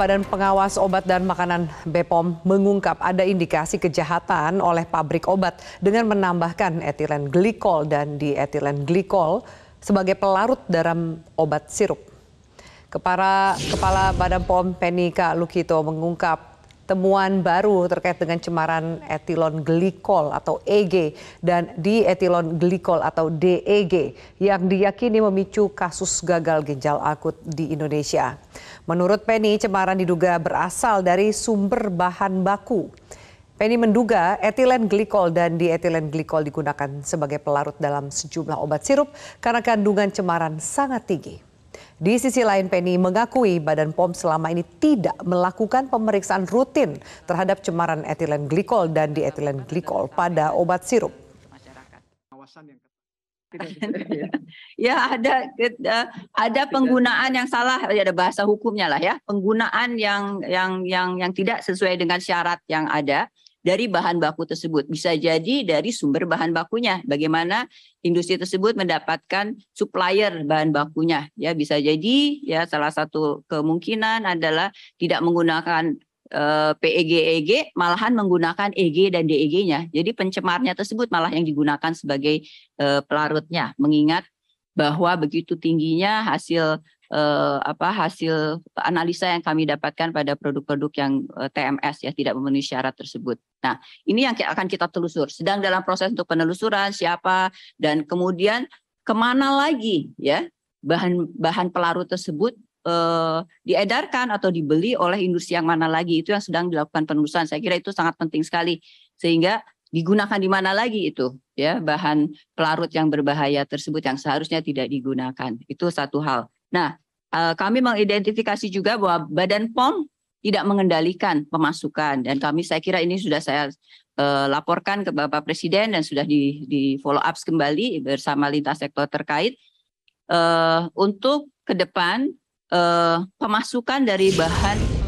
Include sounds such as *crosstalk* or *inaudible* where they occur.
Badan Pengawas Obat dan Makanan BPOM mengungkap ada indikasi kejahatan oleh pabrik obat dengan menambahkan etilen glikol dan dietilen glikol sebagai pelarut dalam obat sirup. Kepala, Kepala Badan POM Penika Lukito mengungkap temuan baru terkait dengan cemaran etilon glikol atau EG dan dietilon glikol atau DEG yang diyakini memicu kasus gagal ginjal akut di Indonesia. Menurut Penny, cemaran diduga berasal dari sumber bahan baku. Penny menduga etilen glikol dan dietilen glikol digunakan sebagai pelarut dalam sejumlah obat sirup karena kandungan cemaran sangat tinggi. Di sisi lain Penny mengakui Badan POM selama ini tidak melakukan pemeriksaan rutin terhadap cemaran etilen glikol dan dietilen glikol pada obat sirup. Gitu, gitu. *laughs* Iya. *laughs* ya ada eh, ada kan? penggunaan yang salah oh, ya, ada bahasa hukumnya lah ya penggunaan yang yang yang yang tidak sesuai dengan syarat yang ada dari bahan baku tersebut bisa jadi dari sumber bahan bakunya bagaimana industri tersebut mendapatkan supplier bahan bakunya ya bisa jadi ya salah satu kemungkinan adalah tidak menggunakan Eh, PEGEG peg malahan menggunakan EG dan DEG-nya. Jadi pencemarnya tersebut malah yang digunakan sebagai eh, pelarutnya, mengingat bahwa begitu tingginya hasil eh, apa hasil analisa yang kami dapatkan pada produk-produk yang TMS ya tidak memenuhi syarat tersebut. Nah, ini yang akan kita telusur. Sedang dalam proses untuk penelusuran siapa dan kemudian kemana lagi ya bahan bahan pelarut tersebut eh, diedarkan atau dibeli oleh industri yang mana lagi itu yang sedang dilakukan penelusuran saya kira itu sangat penting sekali sehingga digunakan di mana lagi itu ya bahan pelarut yang berbahaya tersebut yang seharusnya tidak digunakan itu satu hal nah eh, kami mengidentifikasi juga bahwa Badan POM tidak mengendalikan pemasukan dan kami saya kira ini sudah saya eh, laporkan ke Bapak Presiden dan sudah di, di follow up kembali bersama lintas sektor terkait uh, untuk ke depan uh, pemasukan dari bahan